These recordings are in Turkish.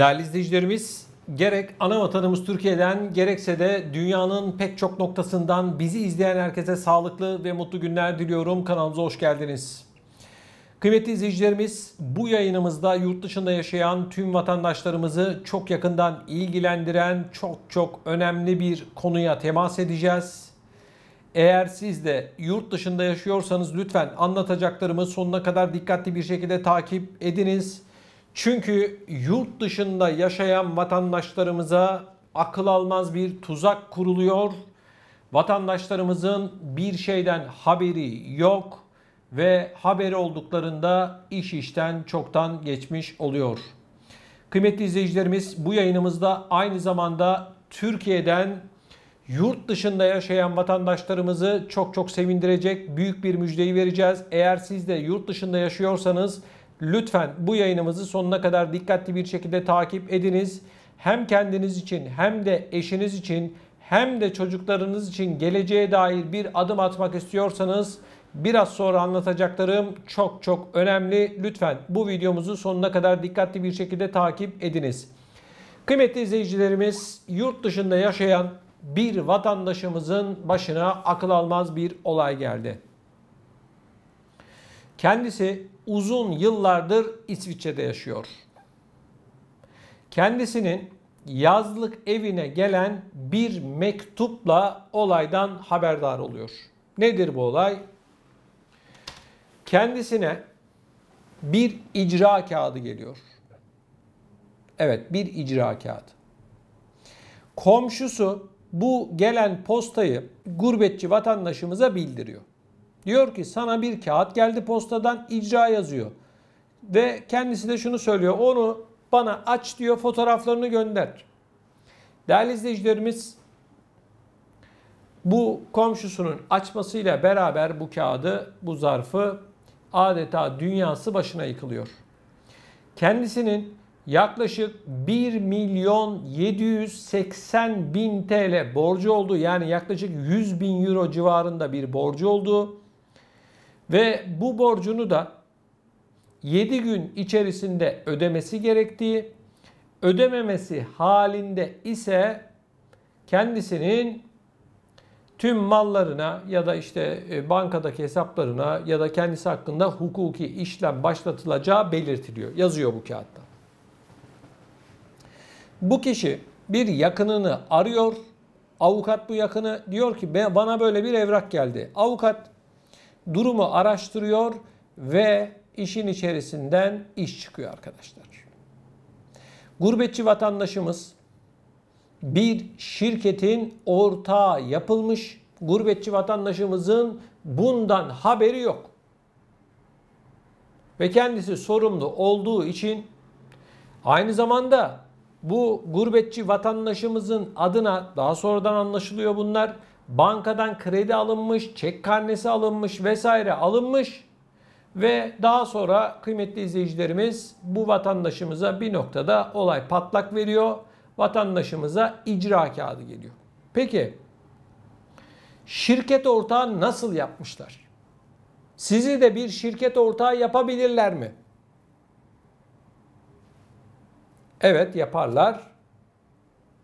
Değerli izleyicilerimiz, gerek ana vatanımız Türkiye'den gerekse de dünyanın pek çok noktasından bizi izleyen herkese sağlıklı ve mutlu günler diliyorum. Kanalımıza hoş geldiniz. Kıymetli izleyicilerimiz, bu yayınımızda yurt dışında yaşayan tüm vatandaşlarımızı çok yakından ilgilendiren çok çok önemli bir konuya temas edeceğiz. Eğer siz de yurt dışında yaşıyorsanız lütfen anlatacaklarımı sonuna kadar dikkatli bir şekilde takip ediniz çünkü yurt dışında yaşayan vatandaşlarımıza akıl almaz bir tuzak kuruluyor. Vatandaşlarımızın bir şeyden haberi yok ve haberi olduklarında iş işten çoktan geçmiş oluyor. Kıymetli izleyicilerimiz bu yayınımızda aynı zamanda Türkiye'den yurt dışında yaşayan vatandaşlarımızı çok çok sevindirecek büyük bir müjdeyi vereceğiz. Eğer siz de yurt dışında yaşıyorsanız Lütfen bu yayınımızı sonuna kadar dikkatli bir şekilde takip ediniz. Hem kendiniz için hem de eşiniz için hem de çocuklarınız için geleceğe dair bir adım atmak istiyorsanız biraz sonra anlatacaklarım çok çok önemli. Lütfen bu videomuzu sonuna kadar dikkatli bir şekilde takip ediniz. Kıymetli izleyicilerimiz yurt dışında yaşayan bir vatandaşımızın başına akıl almaz bir olay geldi. Kendisi uzun yıllardır İsviçre'de yaşıyor. Kendisinin yazlık evine gelen bir mektupla olaydan haberdar oluyor. Nedir bu olay? Kendisine bir icra kağıdı geliyor. Evet, bir icra kağıdı. Komşusu bu gelen postayı gurbetçi vatandaşımıza bildiriyor. Diyor ki sana bir kağıt geldi postadan icra yazıyor. Ve kendisi de şunu söylüyor. Onu bana aç diyor fotoğraflarını gönder. Değerli izleyicilerimiz bu komşusunun açmasıyla beraber bu kağıdı, bu zarfı adeta dünyası başına yıkılıyor. Kendisinin yaklaşık 1 milyon 780 bin TL borcu olduğu yani yaklaşık 100 bin euro civarında bir borcu olduğu ve bu borcunu da 7 gün içerisinde ödemesi gerektiği, ödememesi halinde ise kendisinin tüm mallarına ya da işte e, bankadaki hesaplarına ya da kendisi hakkında hukuki işlem başlatılacağı belirtiliyor. Yazıyor bu kağıtta. Bu kişi bir yakınını arıyor. Avukat bu yakını diyor ki bana böyle bir evrak geldi. Avukat durumu araştırıyor ve işin içerisinden iş çıkıyor arkadaşlar. Gurbetçi vatandaşımız bir şirketin ortağı yapılmış. Gurbetçi vatandaşımızın bundan haberi yok. Ve kendisi sorumlu olduğu için aynı zamanda bu gurbetçi vatandaşımızın adına daha sonradan anlaşılıyor bunlar bankadan kredi alınmış, çek karnesi alınmış vesaire alınmış ve daha sonra kıymetli izleyicilerimiz bu vatandaşımıza bir noktada olay patlak veriyor. Vatandaşımıza icra kağıdı geliyor. Peki şirket ortağı nasıl yapmışlar? Sizi de bir şirket ortağı yapabilirler mi? Evet yaparlar.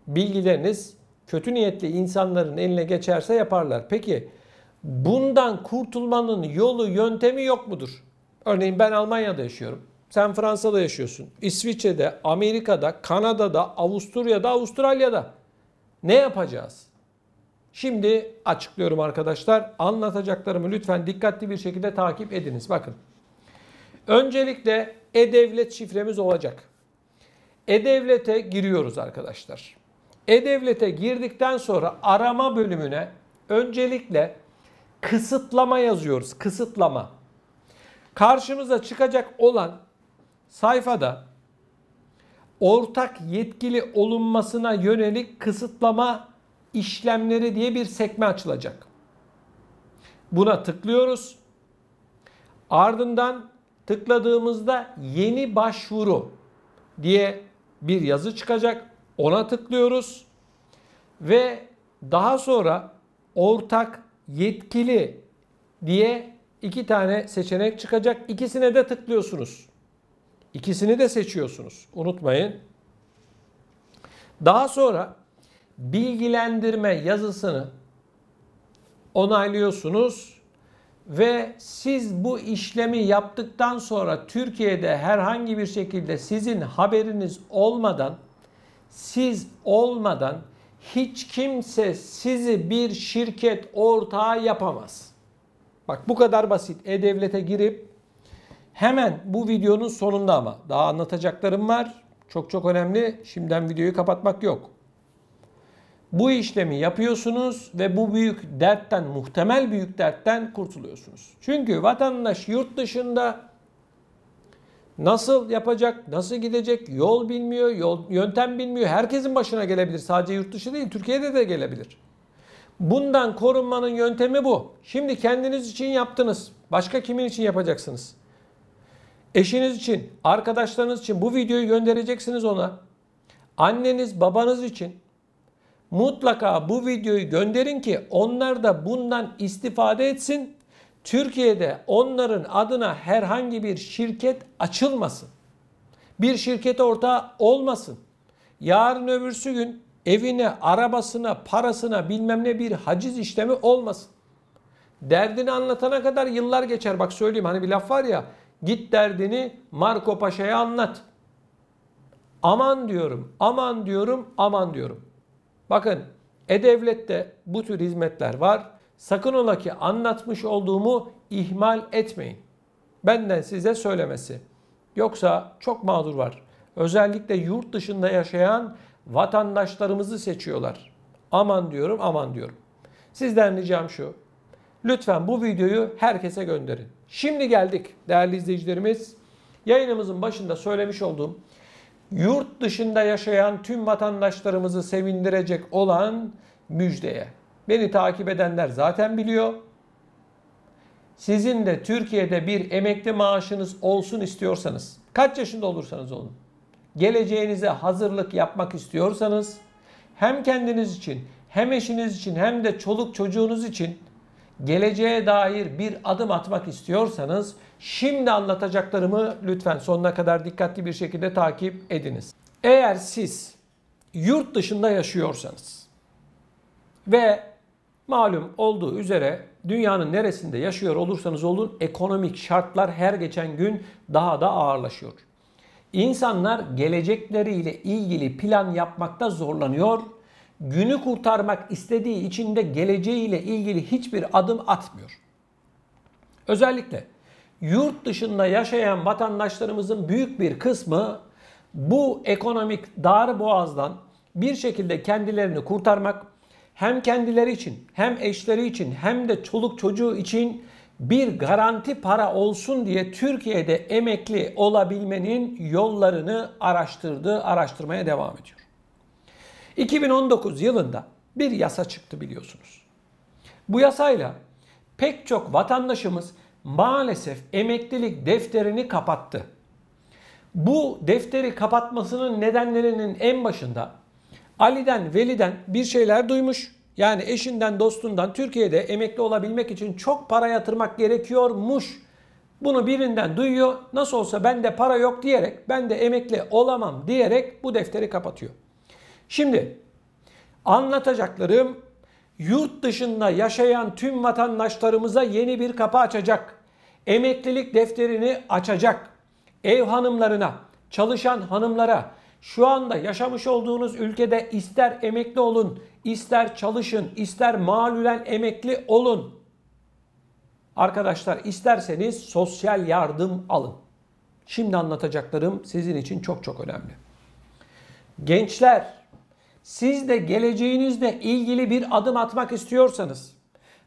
Bilgileriniz kötü niyetli insanların eline geçerse yaparlar. Peki bundan kurtulmanın yolu, yöntemi yok mudur? Örneğin ben Almanya'da yaşıyorum. Sen Fransa'da yaşıyorsun. İsviçre'de, Amerika'da, Kanada'da, Avusturya'da, Avustralya'da. Ne yapacağız? Şimdi açıklıyorum arkadaşlar. Anlatacaklarımı lütfen dikkatli bir şekilde takip ediniz. Bakın. Öncelikle e-devlet şifremiz olacak. E-devlete giriyoruz arkadaşlar. E-Devlet'e girdikten sonra arama bölümüne öncelikle kısıtlama yazıyoruz. Kısıtlama. Karşımıza çıkacak olan sayfada ortak yetkili olunmasına yönelik kısıtlama işlemleri diye bir sekme açılacak. Buna tıklıyoruz. Ardından tıkladığımızda yeni başvuru diye bir yazı çıkacak. Ona tıklıyoruz ve daha sonra ortak yetkili diye iki tane seçenek çıkacak. İkisine de tıklıyorsunuz. İkisini de seçiyorsunuz. Unutmayın. Daha sonra bilgilendirme yazısını onaylıyorsunuz ve siz bu işlemi yaptıktan sonra Türkiye'de herhangi bir şekilde sizin haberiniz olmadan siz olmadan hiç kimse sizi bir şirket ortağı yapamaz. Bak bu kadar basit. E-Devlet'e girip hemen bu videonun sonunda ama daha anlatacaklarım var. Çok çok önemli. Şimdiden videoyu kapatmak yok. Bu işlemi yapıyorsunuz ve bu büyük dertten, muhtemel büyük dertten kurtuluyorsunuz. Çünkü vatandaş yurt dışında Nasıl yapacak, nasıl gidecek, yol bilmiyor, yol, yöntem bilmiyor. Herkesin başına gelebilir. Sadece yurt dışı değil, Türkiye'de de gelebilir. Bundan korunmanın yöntemi bu. Şimdi kendiniz için yaptınız. Başka kimin için yapacaksınız? Eşiniz için, arkadaşlarınız için bu videoyu göndereceksiniz ona. Anneniz, babanız için mutlaka bu videoyu gönderin ki onlar da bundan istifade etsin Türkiye'de onların adına herhangi bir şirket açılmasın. Bir şirket ortağı olmasın. Yarın öbürsü gün evine, arabasına, parasına bilmem ne bir haciz işlemi olmasın. Derdini anlatana kadar yıllar geçer. Bak söyleyeyim hani bir laf var ya. Git derdini Marco Paşa'ya anlat. Aman diyorum, aman diyorum, aman diyorum. Bakın E-Devlet'te bu tür hizmetler var. Sakın ola ki anlatmış olduğumu ihmal etmeyin. Benden size söylemesi. Yoksa çok mağdur var. Özellikle yurt dışında yaşayan vatandaşlarımızı seçiyorlar. Aman diyorum, aman diyorum. Sizden ricam şu. Lütfen bu videoyu herkese gönderin. Şimdi geldik değerli izleyicilerimiz. Yayınımızın başında söylemiş olduğum yurt dışında yaşayan tüm vatandaşlarımızı sevindirecek olan müjdeye. Beni takip edenler zaten biliyor. Sizin de Türkiye'de bir emekli maaşınız olsun istiyorsanız, kaç yaşında olursanız olun, geleceğinize hazırlık yapmak istiyorsanız, hem kendiniz için, hem eşiniz için, hem de çoluk çocuğunuz için geleceğe dair bir adım atmak istiyorsanız şimdi anlatacaklarımı lütfen sonuna kadar dikkatli bir şekilde takip ediniz. Eğer siz yurt dışında yaşıyorsanız ve Malum olduğu üzere dünyanın neresinde yaşıyor olursanız olun ekonomik şartlar her geçen gün daha da ağırlaşıyor. İnsanlar gelecekleriyle ilgili plan yapmakta zorlanıyor. Günü kurtarmak istediği için de geleceğiyle ilgili hiçbir adım atmıyor. Özellikle yurt dışında yaşayan vatandaşlarımızın büyük bir kısmı bu ekonomik dar boğazdan bir şekilde kendilerini kurtarmak hem kendileri için hem eşleri için hem de çoluk çocuğu için bir garanti para olsun diye Türkiye'de emekli olabilmenin yollarını araştırdı, araştırmaya devam ediyor. 2019 yılında bir yasa çıktı biliyorsunuz. Bu yasayla pek çok vatandaşımız maalesef emeklilik defterini kapattı. Bu defteri kapatmasının nedenlerinin en başında Ali'den, Veli'den bir şeyler duymuş. Yani eşinden, dostundan Türkiye'de emekli olabilmek için çok para yatırmak gerekiyormuş. Bunu birinden duyuyor. Nasıl olsa bende para yok diyerek, ben de emekli olamam diyerek bu defteri kapatıyor. Şimdi anlatacaklarım yurt dışında yaşayan tüm vatandaşlarımıza yeni bir kapı açacak. Emeklilik defterini açacak. Ev hanımlarına, çalışan hanımlara, şu anda yaşamış olduğunuz ülkede ister emekli olun, ister çalışın, ister malülen emekli olun. Arkadaşlar isterseniz sosyal yardım alın. Şimdi anlatacaklarım sizin için çok çok önemli. Gençler, siz de geleceğinizle ilgili bir adım atmak istiyorsanız,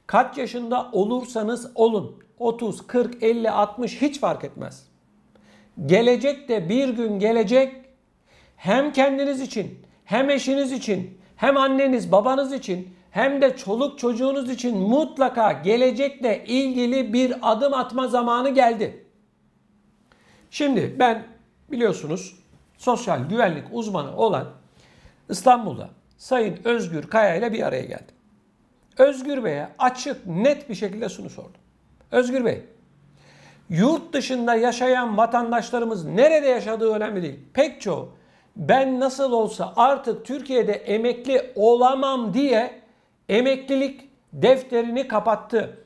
kaç yaşında olursanız olun, 30, 40, 50, 60 hiç fark etmez. Gelecek de bir gün gelecek hem kendiniz için, hem eşiniz için, hem anneniz, babanız için, hem de çoluk çocuğunuz için mutlaka gelecekle ilgili bir adım atma zamanı geldi. Şimdi ben biliyorsunuz sosyal güvenlik uzmanı olan İstanbul'da Sayın Özgür Kaya ile bir araya geldim. Özgür Bey'e açık, net bir şekilde şunu sordum. Özgür Bey, yurt dışında yaşayan vatandaşlarımız nerede yaşadığı önemli değil. Pek çoğu ben nasıl olsa artık Türkiye'de emekli olamam diye emeklilik defterini kapattı.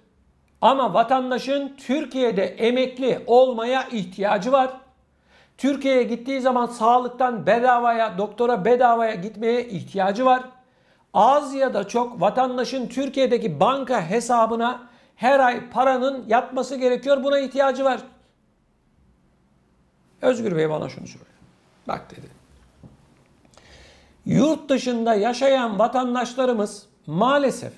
Ama vatandaşın Türkiye'de emekli olmaya ihtiyacı var. Türkiye'ye gittiği zaman sağlıktan bedavaya, doktora bedavaya gitmeye ihtiyacı var. Az ya da çok vatandaşın Türkiye'deki banka hesabına her ay paranın yatması gerekiyor. Buna ihtiyacı var. Özgür Bey bana şunu söyle. Bak dedi. Yurt dışında yaşayan vatandaşlarımız maalesef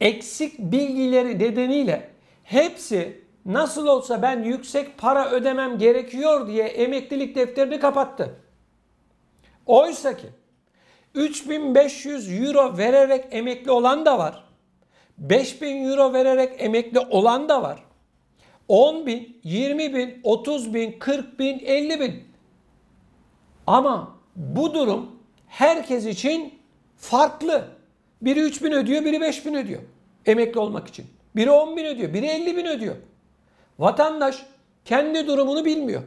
eksik bilgileri nedeniyle hepsi nasıl olsa ben yüksek para ödemem gerekiyor diye emeklilik defterini kapattı. Oysa ki 3500 euro vererek emekli olan da var. 5000 euro vererek emekli olan da var. 10 bin, 20 bin, 30 bin, 40 bin, 50 bin. Ama bu durum herkes için farklı. Biri 3 bin ödüyor, biri 5 bin ödüyor emekli olmak için. Biri 10 bin ödüyor, biri 50 bin ödüyor. Vatandaş kendi durumunu bilmiyor.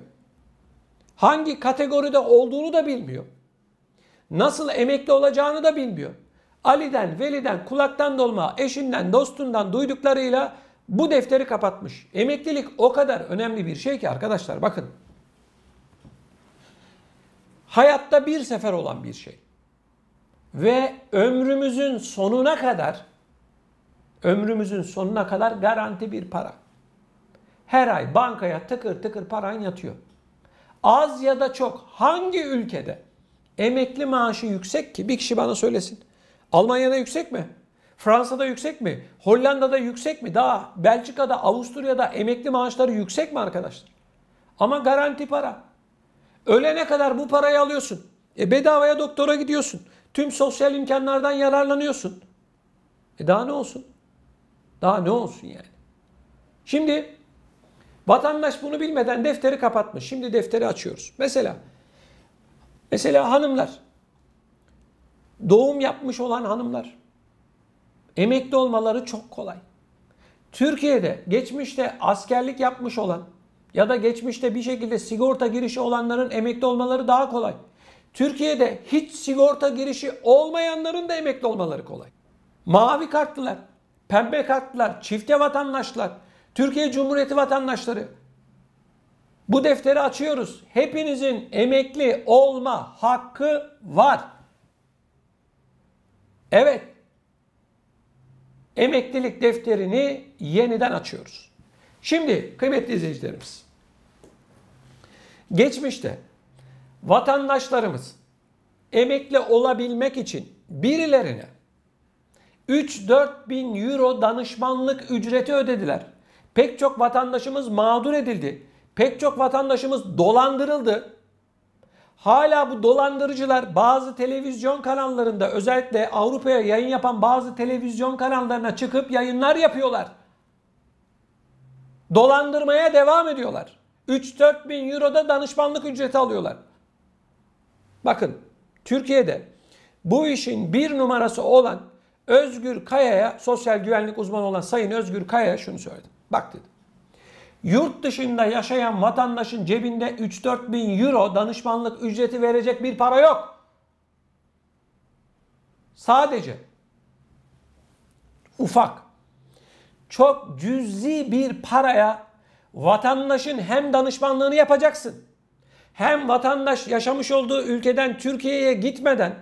Hangi kategoride olduğunu da bilmiyor. Nasıl emekli olacağını da bilmiyor. Ali'den, Veli'den, kulaktan dolma, eşinden, dostundan duyduklarıyla bu defteri kapatmış. Emeklilik o kadar önemli bir şey ki arkadaşlar bakın. Hayatta bir sefer olan bir şey. Ve ömrümüzün sonuna kadar ömrümüzün sonuna kadar garanti bir para. Her ay bankaya tıkır tıkır paran yatıyor. Az ya da çok hangi ülkede emekli maaşı yüksek ki bir kişi bana söylesin. Almanya'da yüksek mi? Fransa'da yüksek mi? Hollanda'da yüksek mi? Daha Belçika'da, Avusturya'da emekli maaşları yüksek mi arkadaşlar? Ama garanti para. Ölene kadar bu parayı alıyorsun. E bedavaya doktora gidiyorsun. Tüm sosyal imkanlardan yararlanıyorsun. E daha ne olsun? Daha ne olsun yani? Şimdi vatandaş bunu bilmeden defteri kapatmış. Şimdi defteri açıyoruz. Mesela mesela hanımlar doğum yapmış olan hanımlar emekli olmaları çok kolay. Türkiye'de geçmişte askerlik yapmış olan ya da geçmişte bir şekilde sigorta girişi olanların emekli olmaları daha kolay. Türkiye'de hiç sigorta girişi olmayanların da emekli olmaları kolay. Mavi kartlılar, pembe kartlılar, çifte vatandaşlar, Türkiye Cumhuriyeti vatandaşları. Bu defteri açıyoruz. Hepinizin emekli olma hakkı var. Evet. Emeklilik defterini yeniden açıyoruz. Şimdi kıymetli izleyicilerimiz. Geçmişte vatandaşlarımız emekli olabilmek için birilerine 3-4 bin euro danışmanlık ücreti ödediler. Pek çok vatandaşımız mağdur edildi. Pek çok vatandaşımız dolandırıldı. Hala bu dolandırıcılar bazı televizyon kanallarında özellikle Avrupa'ya yayın yapan bazı televizyon kanallarına çıkıp yayınlar yapıyorlar dolandırmaya devam ediyorlar. 3-4 bin euroda danışmanlık ücreti alıyorlar. Bakın Türkiye'de bu işin bir numarası olan Özgür Kaya'ya sosyal güvenlik uzmanı olan Sayın Özgür Kaya'ya şunu söyledi: Bak dedi. Yurt dışında yaşayan vatandaşın cebinde 3-4 bin euro danışmanlık ücreti verecek bir para yok. Sadece ufak çok cüzi bir paraya vatandaşın hem danışmanlığını yapacaksın. Hem vatandaş yaşamış olduğu ülkeden Türkiye'ye gitmeden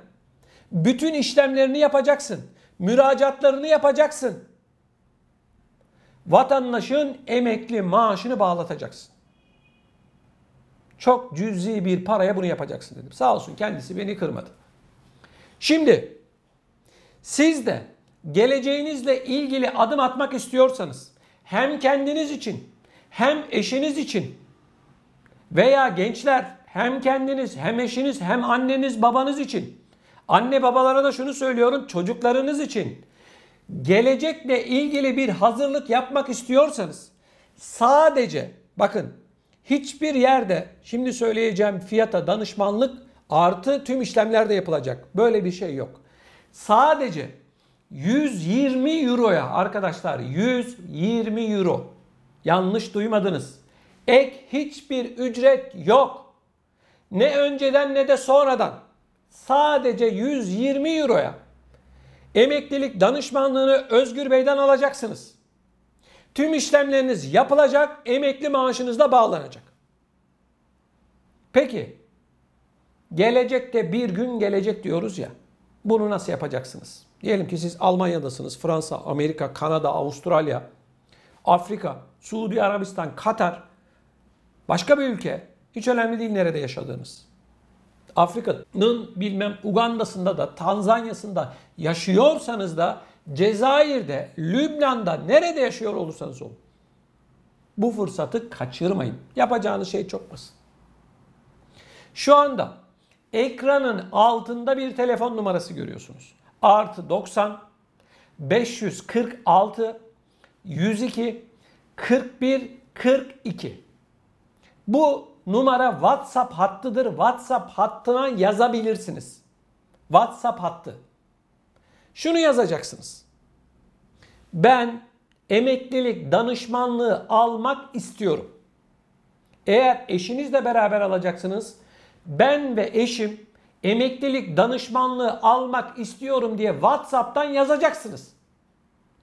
bütün işlemlerini yapacaksın. Müracaatlarını yapacaksın. Vatandaşın emekli maaşını bağlatacaksın. Çok cüzi bir paraya bunu yapacaksın dedim. Sağ olsun kendisi beni kırmadı. Şimdi siz de geleceğinizle ilgili adım atmak istiyorsanız hem kendiniz için hem eşiniz için veya gençler hem kendiniz hem eşiniz hem anneniz babanız için anne babalara da şunu söylüyorum çocuklarınız için gelecekle ilgili bir hazırlık yapmak istiyorsanız sadece bakın hiçbir yerde şimdi söyleyeceğim fiyata danışmanlık artı tüm işlemler de yapılacak. Böyle bir şey yok. Sadece 120 euroya arkadaşlar 120 euro. Yanlış duymadınız. Ek hiçbir ücret yok. Ne önceden ne de sonradan. Sadece 120 euroya emeklilik danışmanlığını Özgür Bey'den alacaksınız. Tüm işlemleriniz yapılacak, emekli maaşınızda bağlanacak. Peki, gelecekte bir gün gelecek diyoruz ya, bunu nasıl yapacaksınız? Diyelim ki siz Almanya'dasınız, Fransa, Amerika, Kanada, Avustralya, Afrika, Suudi Arabistan, Katar, başka bir ülke. Hiç önemli değil nerede yaşadığınız. Afrika'nın bilmem Uganda'sında da Tanzanya'sında yaşıyorsanız da Cezayir'de, Lübnan'da nerede yaşıyor olursanız olun. Bu fırsatı kaçırmayın. Yapacağınız şey çok basit. Şu anda ekranın altında bir telefon numarası görüyorsunuz artı 90 546 102 41 42 bu numara WhatsApp hattıdır. WhatsApp hattına yazabilirsiniz. WhatsApp hattı. Şunu yazacaksınız. Ben emeklilik danışmanlığı almak istiyorum. Eğer eşinizle beraber alacaksınız, ben ve eşim emeklilik danışmanlığı almak istiyorum diye WhatsApp'tan yazacaksınız.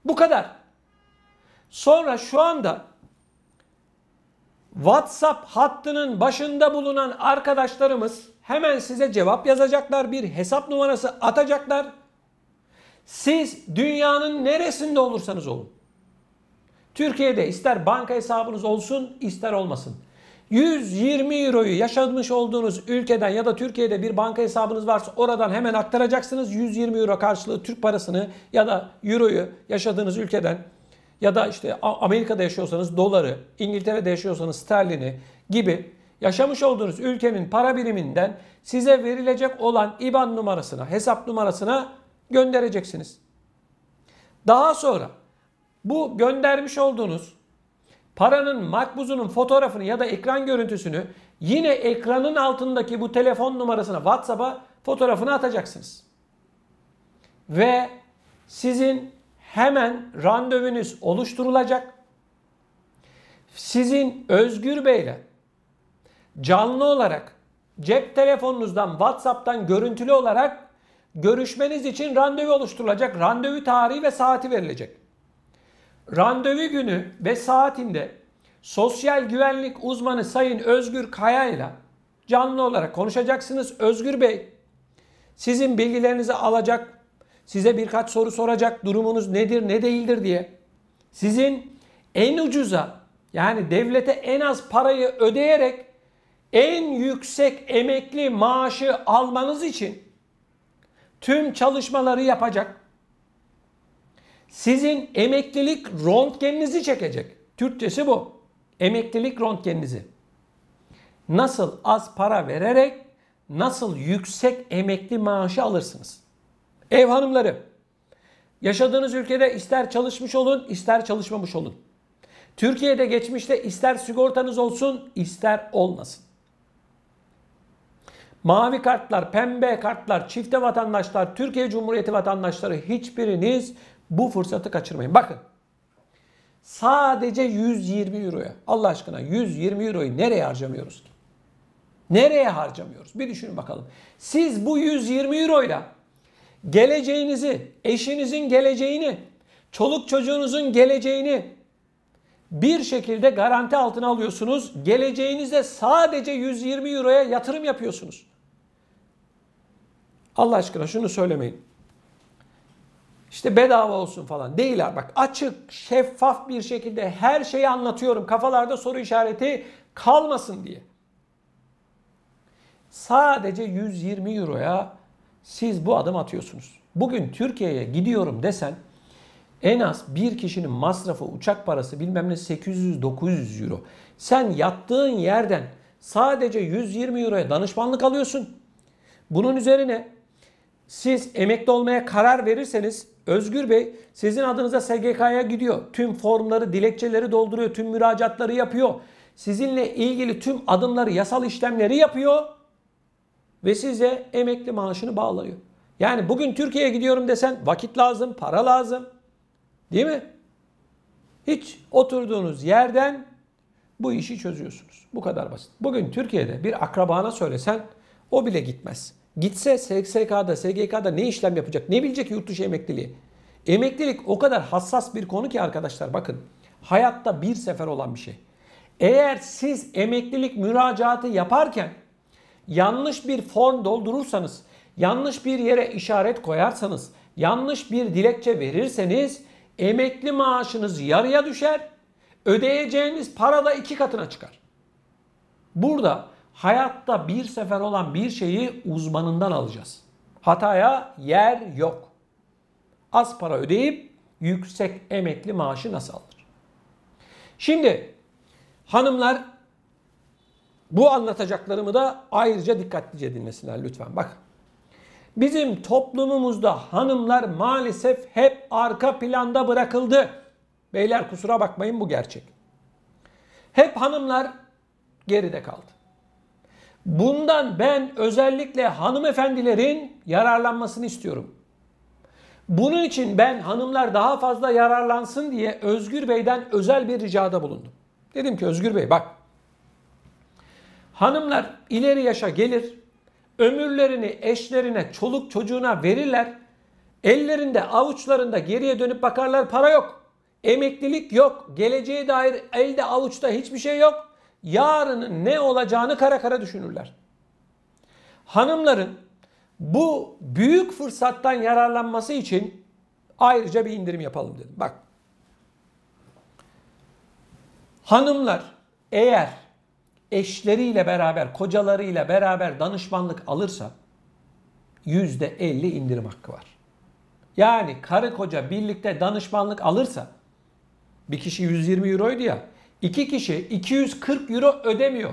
Bu kadar. Sonra şu anda WhatsApp hattının başında bulunan arkadaşlarımız hemen size cevap yazacaklar. Bir hesap numarası atacaklar. Siz dünyanın neresinde olursanız olun. Türkiye'de ister banka hesabınız olsun ister olmasın. 120 euroyu yaşamış olduğunuz ülkeden ya da Türkiye'de bir banka hesabınız varsa oradan hemen aktaracaksınız. 120 euro karşılığı Türk parasını ya da euroyu yaşadığınız ülkeden ya da işte Amerika'da yaşıyorsanız doları, İngiltere'de yaşıyorsanız sterlini gibi yaşamış olduğunuz ülkenin para biriminden size verilecek olan IBAN numarasına, hesap numarasına göndereceksiniz. Daha sonra bu göndermiş olduğunuz paranın makbuzunun fotoğrafını ya da ekran görüntüsünü yine ekranın altındaki bu telefon numarasına WhatsApp'a fotoğrafını atacaksınız. Ve sizin hemen randevunuz oluşturulacak. Sizin Özgür Bey'le canlı olarak cep telefonunuzdan WhatsApp'tan görüntülü olarak görüşmeniz için randevu oluşturulacak. Randevu tarihi ve saati verilecek randevu günü ve saatinde sosyal güvenlik uzmanı Sayın Özgür Kaya ile canlı olarak konuşacaksınız. Özgür Bey sizin bilgilerinizi alacak, size birkaç soru soracak durumunuz nedir ne değildir diye. Sizin en ucuza yani devlete en az parayı ödeyerek en yüksek emekli maaşı almanız için tüm çalışmaları yapacak sizin emeklilik röntgeninizi çekecek. Türkçesi bu. Emeklilik röntgeninizi. Nasıl az para vererek nasıl yüksek emekli maaşı alırsınız? Ev hanımları, yaşadığınız ülkede ister çalışmış olun, ister çalışmamış olun. Türkiye'de geçmişte ister sigortanız olsun, ister olmasın. Mavi kartlar, pembe kartlar, çifte vatandaşlar, Türkiye Cumhuriyeti vatandaşları hiçbiriniz bu fırsatı kaçırmayın. Bakın sadece 120 euroya Allah aşkına 120 euroyu nereye harcamıyoruz ki? Nereye harcamıyoruz? Bir düşünün bakalım. Siz bu 120 euroyla geleceğinizi, eşinizin geleceğini, çoluk çocuğunuzun geleceğini bir şekilde garanti altına alıyorsunuz. Geleceğinize sadece 120 euroya yatırım yapıyorsunuz. Allah aşkına şunu söylemeyin. İşte bedava olsun falan değiller Bak açık, şeffaf bir şekilde her şeyi anlatıyorum. Kafalarda soru işareti kalmasın diye. Sadece 120 euroya siz bu adım atıyorsunuz. Bugün Türkiye'ye gidiyorum desen en az bir kişinin masrafı, uçak parası bilmem ne 800-900 euro. Sen yattığın yerden sadece 120 euroya danışmanlık alıyorsun. Bunun üzerine siz emekli olmaya karar verirseniz Özgür Bey sizin adınıza SGK'ya gidiyor. Tüm formları, dilekçeleri dolduruyor, tüm müracaatları yapıyor. Sizinle ilgili tüm adımları, yasal işlemleri yapıyor ve size emekli maaşını bağlıyor. Yani bugün Türkiye'ye gidiyorum desen vakit lazım, para lazım. Değil mi? Hiç oturduğunuz yerden bu işi çözüyorsunuz. Bu kadar basit. Bugün Türkiye'de bir akrabana söylesen o bile gitmez. Gitse SGK'da, SGK'da ne işlem yapacak? Ne bilecek yurt dışı emekliliği? Emeklilik o kadar hassas bir konu ki arkadaşlar bakın. Hayatta bir sefer olan bir şey. Eğer siz emeklilik müracaatı yaparken yanlış bir form doldurursanız, yanlış bir yere işaret koyarsanız, yanlış bir dilekçe verirseniz emekli maaşınız yarıya düşer, ödeyeceğiniz para da iki katına çıkar. Burada hayatta bir sefer olan bir şeyi uzmanından alacağız. Hataya yer yok. Az para ödeyip yüksek emekli maaşı nasıl alır? Şimdi hanımlar bu anlatacaklarımı da ayrıca dikkatlice dinlesinler lütfen. Bak bizim toplumumuzda hanımlar maalesef hep arka planda bırakıldı. Beyler kusura bakmayın bu gerçek. Hep hanımlar geride kaldı. Bundan ben özellikle hanımefendilerin yararlanmasını istiyorum. Bunun için ben hanımlar daha fazla yararlansın diye Özgür Bey'den özel bir ricada bulundum. Dedim ki Özgür Bey bak hanımlar ileri yaşa gelir, ömürlerini eşlerine, çoluk çocuğuna verirler. Ellerinde avuçlarında geriye dönüp bakarlar para yok. Emeklilik yok. Geleceğe dair elde avuçta hiçbir şey yok yarının ne olacağını kara kara düşünürler. Hanımların bu büyük fırsattan yararlanması için ayrıca bir indirim yapalım dedim. Bak. Hanımlar eğer eşleriyle beraber, kocalarıyla beraber danışmanlık alırsa %50 indirim hakkı var. Yani karı koca birlikte danışmanlık alırsa bir kişi 120 euroydu ya 2 kişi 240 euro ödemiyor.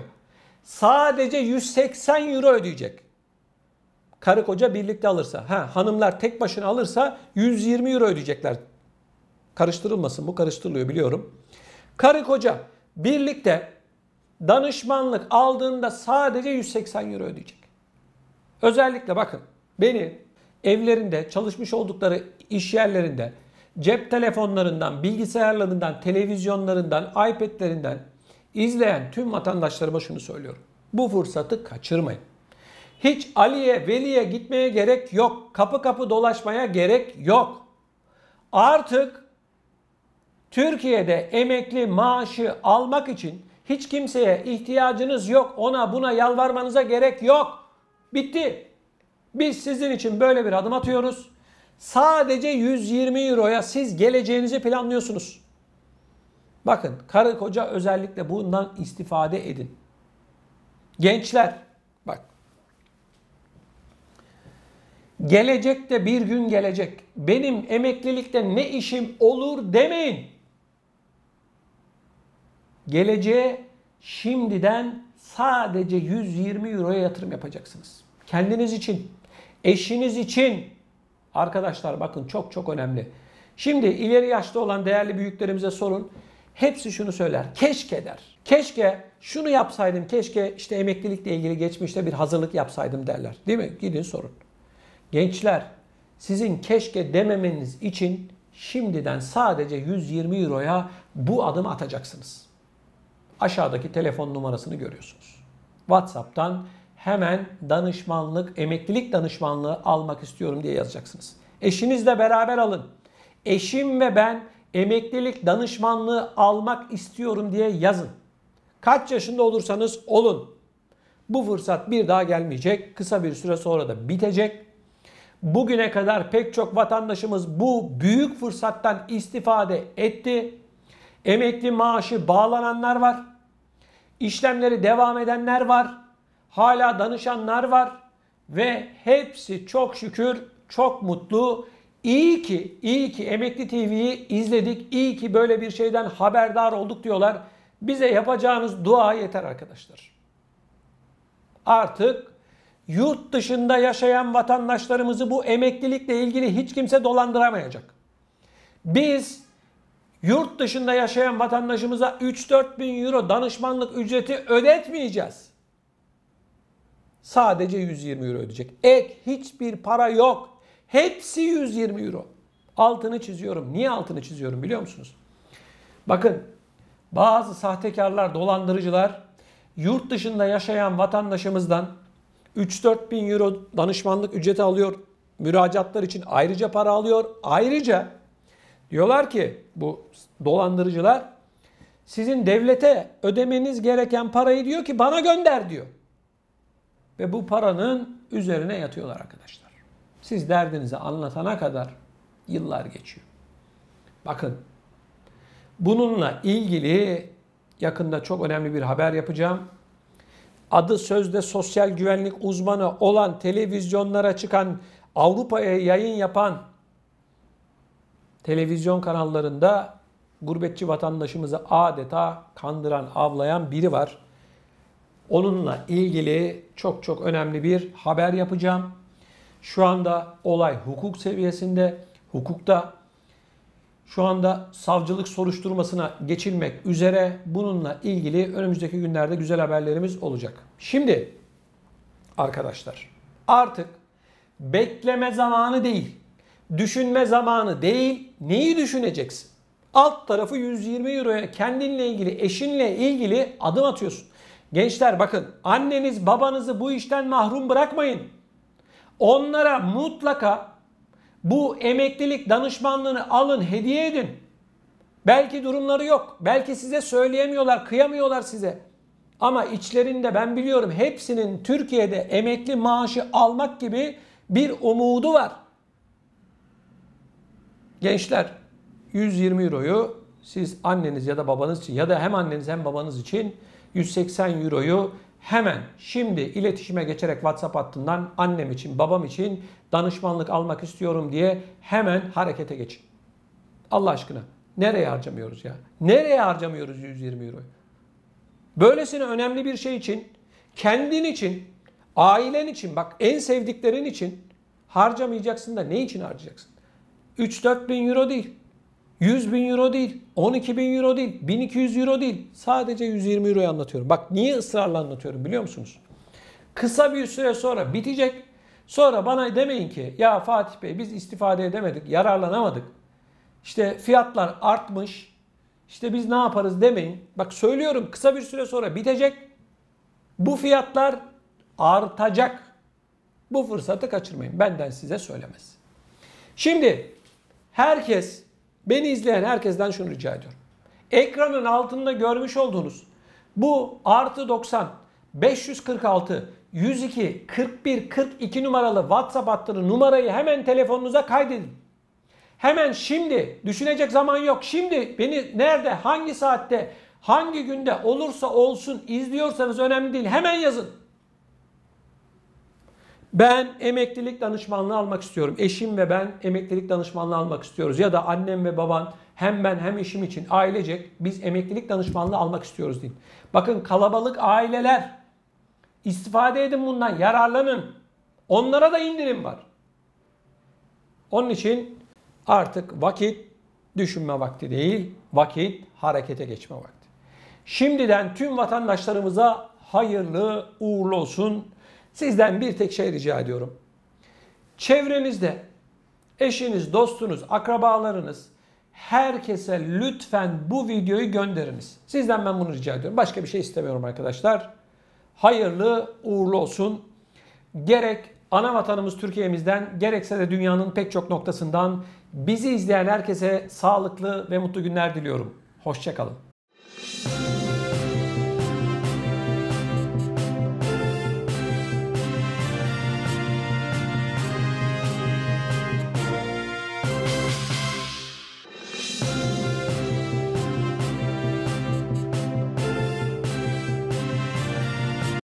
Sadece 180 euro ödeyecek. Karı koca birlikte alırsa. Ha, hanımlar tek başına alırsa 120 euro ödeyecekler. Karıştırılmasın bu karıştırılıyor biliyorum. Karı koca birlikte danışmanlık aldığında sadece 180 euro ödeyecek. Özellikle bakın beni evlerinde çalışmış oldukları iş yerlerinde cep telefonlarından, bilgisayarlarından, televizyonlarından, iPad'lerinden izleyen tüm vatandaşlarıma şunu söylüyorum. Bu fırsatı kaçırmayın. Hiç Ali'ye, Veli'ye gitmeye gerek yok. Kapı kapı dolaşmaya gerek yok. Artık Türkiye'de emekli maaşı almak için hiç kimseye ihtiyacınız yok. Ona buna yalvarmanıza gerek yok. Bitti. Biz sizin için böyle bir adım atıyoruz. Sadece 120 euroya siz geleceğinizi planlıyorsunuz. Bakın karı koca özellikle bundan istifade edin. Gençler bak. Gelecekte bir gün gelecek. Benim emeklilikte ne işim olur demeyin. Geleceğe şimdiden sadece 120 euroya yatırım yapacaksınız. Kendiniz için, eşiniz için, Arkadaşlar bakın çok çok önemli. Şimdi ileri yaşta olan değerli büyüklerimize sorun. Hepsi şunu söyler. Keşke der. Keşke şunu yapsaydım. Keşke işte emeklilikle ilgili geçmişte bir hazırlık yapsaydım derler. Değil mi? Gidin sorun. Gençler sizin keşke dememeniz için şimdiden sadece 120 euroya bu adım atacaksınız. Aşağıdaki telefon numarasını görüyorsunuz. WhatsApp'tan hemen danışmanlık, emeklilik danışmanlığı almak istiyorum diye yazacaksınız. Eşinizle beraber alın. Eşim ve ben emeklilik danışmanlığı almak istiyorum diye yazın. Kaç yaşında olursanız olun. Bu fırsat bir daha gelmeyecek. Kısa bir süre sonra da bitecek. Bugüne kadar pek çok vatandaşımız bu büyük fırsattan istifade etti. Emekli maaşı bağlananlar var. İşlemleri devam edenler var hala danışanlar var ve hepsi çok şükür çok mutlu. İyi ki, iyi ki Emekli TV'yi izledik. İyi ki böyle bir şeyden haberdar olduk diyorlar. Bize yapacağınız dua yeter arkadaşlar. Artık yurt dışında yaşayan vatandaşlarımızı bu emeklilikle ilgili hiç kimse dolandıramayacak. Biz yurt dışında yaşayan vatandaşımıza 3-4 bin euro danışmanlık ücreti ödetmeyeceğiz sadece 120 euro ödeyecek. Ek hiçbir para yok. Hepsi 120 euro. Altını çiziyorum. Niye altını çiziyorum biliyor musunuz? Bakın bazı sahtekarlar, dolandırıcılar yurt dışında yaşayan vatandaşımızdan 3-4 bin euro danışmanlık ücreti alıyor. Müracaatlar için ayrıca para alıyor. Ayrıca diyorlar ki bu dolandırıcılar sizin devlete ödemeniz gereken parayı diyor ki bana gönder diyor. Ve bu paranın üzerine yatıyorlar arkadaşlar. Siz derdinizi anlatana kadar yıllar geçiyor. Bakın bununla ilgili yakında çok önemli bir haber yapacağım. Adı sözde sosyal güvenlik uzmanı olan televizyonlara çıkan Avrupa'ya yayın yapan televizyon kanallarında gurbetçi vatandaşımızı adeta kandıran, avlayan biri var. Onunla ilgili çok çok önemli bir haber yapacağım. Şu anda olay hukuk seviyesinde, hukukta. Şu anda savcılık soruşturmasına geçilmek üzere bununla ilgili önümüzdeki günlerde güzel haberlerimiz olacak. Şimdi arkadaşlar artık bekleme zamanı değil, düşünme zamanı değil, neyi düşüneceksin? Alt tarafı 120 euroya kendinle ilgili, eşinle ilgili adım atıyorsun. Gençler bakın anneniz babanızı bu işten mahrum bırakmayın. Onlara mutlaka bu emeklilik danışmanlığını alın hediye edin. Belki durumları yok. Belki size söyleyemiyorlar, kıyamıyorlar size. Ama içlerinde ben biliyorum hepsinin Türkiye'de emekli maaşı almak gibi bir umudu var. Gençler 120 euroyu siz anneniz ya da babanız için ya da hem anneniz hem babanız için 180 euroyu hemen şimdi iletişime geçerek WhatsApp hattından annem için, babam için danışmanlık almak istiyorum diye hemen harekete geçin. Allah aşkına nereye harcamıyoruz ya? Nereye harcamıyoruz 120 euroyu? Böylesine önemli bir şey için, kendin için, ailen için, bak en sevdiklerin için harcamayacaksın da ne için harcayacaksın? 3-4 bin euro değil. 100 bin euro değil, 12 bin euro değil, 1200 euro değil. Sadece 120 euroyu anlatıyorum. Bak niye ısrarla anlatıyorum biliyor musunuz? Kısa bir süre sonra bitecek. Sonra bana demeyin ki ya Fatih Bey biz istifade edemedik, yararlanamadık. İşte fiyatlar artmış. İşte biz ne yaparız demeyin. Bak söylüyorum kısa bir süre sonra bitecek. Bu fiyatlar artacak. Bu fırsatı kaçırmayın. Benden size söylemez. Şimdi herkes Beni izleyen herkesten şunu rica ediyorum. Ekranın altında görmüş olduğunuz bu artı 90 546 102 41 42 numaralı WhatsApp hattını numarayı hemen telefonunuza kaydedin. Hemen şimdi düşünecek zaman yok. Şimdi beni nerede, hangi saatte, hangi günde olursa olsun izliyorsanız önemli değil. Hemen yazın. Ben emeklilik danışmanlığı almak istiyorum. Eşim ve ben emeklilik danışmanlığı almak istiyoruz. Ya da annem ve baban hem ben hem eşim için ailecek biz emeklilik danışmanlığı almak istiyoruz deyin. Bakın kalabalık aileler istifade edin bundan yararlanın. Onlara da indirim var. Onun için artık vakit düşünme vakti değil, vakit harekete geçme vakti. Şimdiden tüm vatandaşlarımıza hayırlı uğurlu olsun. Sizden bir tek şey rica ediyorum. Çevrenizde eşiniz, dostunuz, akrabalarınız herkese lütfen bu videoyu gönderiniz. Sizden ben bunu rica ediyorum. Başka bir şey istemiyorum arkadaşlar. Hayırlı uğurlu olsun. Gerek ana vatanımız Türkiye'mizden gerekse de dünyanın pek çok noktasından bizi izleyen herkese sağlıklı ve mutlu günler diliyorum. Hoşçakalın.